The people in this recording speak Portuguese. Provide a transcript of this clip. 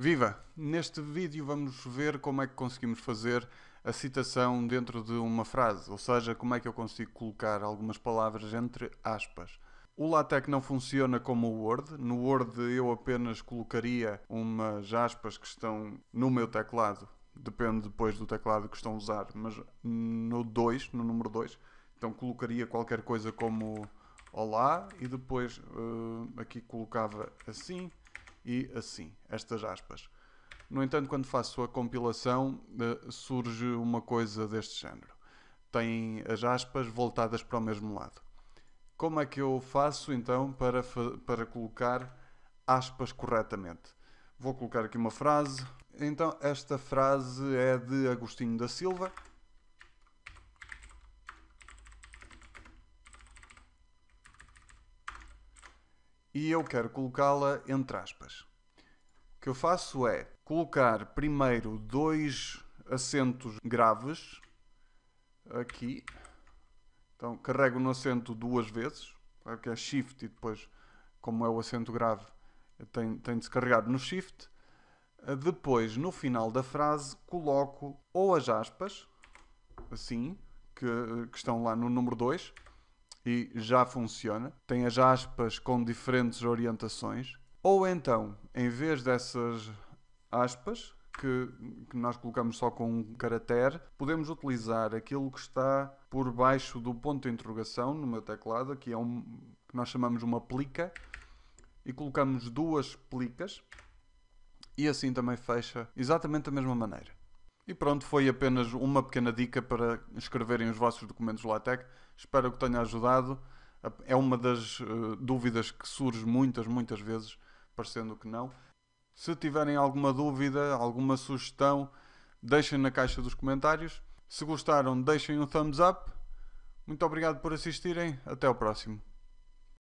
Viva! Neste vídeo vamos ver como é que conseguimos fazer a citação dentro de uma frase, ou seja, como é que eu consigo colocar algumas palavras entre aspas. O LaTeX não funciona como o Word. No Word eu apenas colocaria umas aspas que estão no meu teclado. Depende depois do teclado que estão a usar, mas no 2, no número 2, então colocaria qualquer coisa como Olá e depois uh, aqui colocava assim e assim, estas aspas. No entanto, quando faço a compilação, eh, surge uma coisa deste género. Tem as aspas voltadas para o mesmo lado. Como é que eu faço então para, para colocar aspas corretamente? Vou colocar aqui uma frase. Então, esta frase é de Agostinho da Silva, e eu quero colocá-la entre aspas. O que eu faço é colocar primeiro dois acentos graves aqui. Então carrego no acento duas vezes, porque é shift e depois, como é o acento grave, tem, tem de se carregar no shift. Eh, depois, no final da frase, coloco ou as aspas, assim, que, que estão lá no número 2, e já funciona, tem as aspas com diferentes orientações, ou então, em vez dessas aspas, que, que, nós colocamos só com um caractere, podemos utilizar aquilo que está por baixo do ponto de interrogação no meu teclado, que é um que nós chamamos uma plica, e colocamos duas plicas, e assim também fecha exatamente da mesma maneira. E pronto, foi apenas uma pequena dica para escreverem os vossos documentos LaTeX. Espero que tenha ajudado. É uma das uh, dúvidas que surge muitas, muitas vezes, parecendo que não. Se tiverem alguma dúvida, alguma sugestão, deixem na caixa dos comentários. Se gostaram, deixem um thumbs up. Muito obrigado por assistirem. Até ao próximo.